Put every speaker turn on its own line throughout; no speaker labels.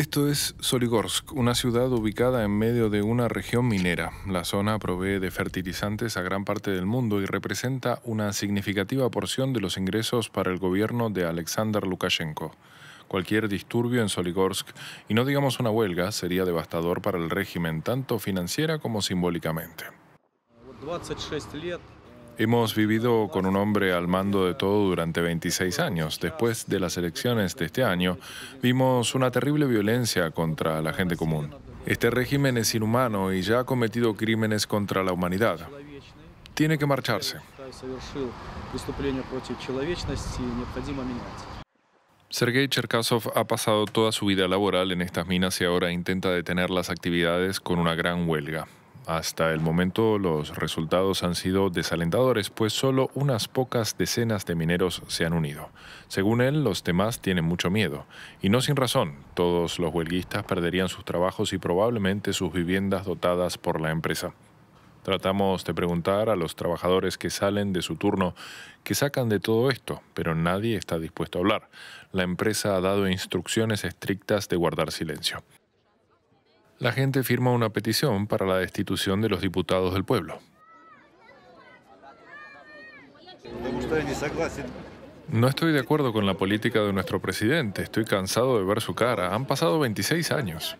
Esto es Soligorsk, una ciudad ubicada en medio de una región minera. La zona provee de fertilizantes a gran parte del mundo y representa una significativa porción de los ingresos para el gobierno de Alexander Lukashenko. Cualquier disturbio en Soligorsk, y no digamos una huelga, sería devastador para el régimen, tanto financiera como simbólicamente. Hemos vivido con un hombre al mando de todo durante 26 años. Después de las elecciones de este año, vimos una terrible violencia contra la gente común. Este régimen es inhumano y ya ha cometido crímenes contra la humanidad. Tiene que marcharse. Sergei Cherkasov ha pasado toda su vida laboral en estas minas y ahora intenta detener las actividades con una gran huelga. Hasta el momento los resultados han sido desalentadores, pues solo unas pocas decenas de mineros se han unido. Según él, los demás tienen mucho miedo, y no sin razón. Todos los huelguistas perderían sus trabajos y probablemente sus viviendas dotadas por la empresa. Tratamos de preguntar a los trabajadores que salen de su turno qué sacan de todo esto, pero nadie está dispuesto a hablar. La empresa ha dado instrucciones estrictas de guardar silencio la gente firma una petición para la destitución de los diputados del pueblo. No estoy de acuerdo con la política de nuestro presidente. Estoy cansado de ver su cara. Han pasado 26 años.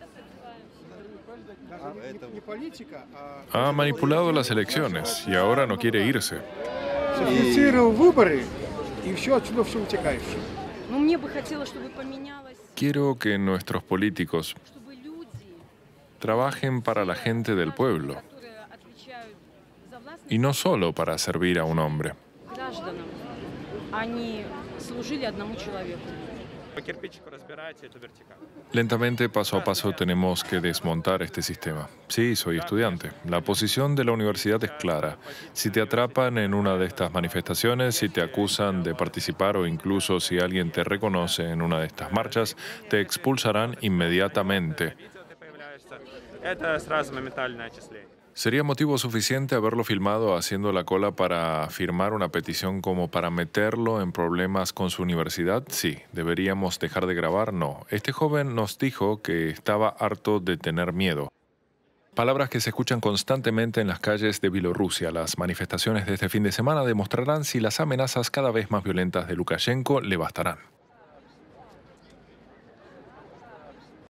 Ha manipulado las elecciones y ahora no quiere irse. Quiero que nuestros políticos trabajen para la gente del pueblo y no solo para servir a un hombre. Lentamente, paso a paso, tenemos que desmontar este sistema. Sí, soy estudiante. La posición de la universidad es clara. Si te atrapan en una de estas manifestaciones, si te acusan de participar o incluso si alguien te reconoce en una de estas marchas, te expulsarán inmediatamente. Sería motivo suficiente haberlo filmado haciendo la cola para firmar una petición como para meterlo en problemas con su universidad? Sí. ¿Deberíamos dejar de grabar? No. Este joven nos dijo que estaba harto de tener miedo. Palabras que se escuchan constantemente en las calles de Bielorrusia. Las manifestaciones de este fin de semana demostrarán si las amenazas cada vez más violentas de Lukashenko le bastarán.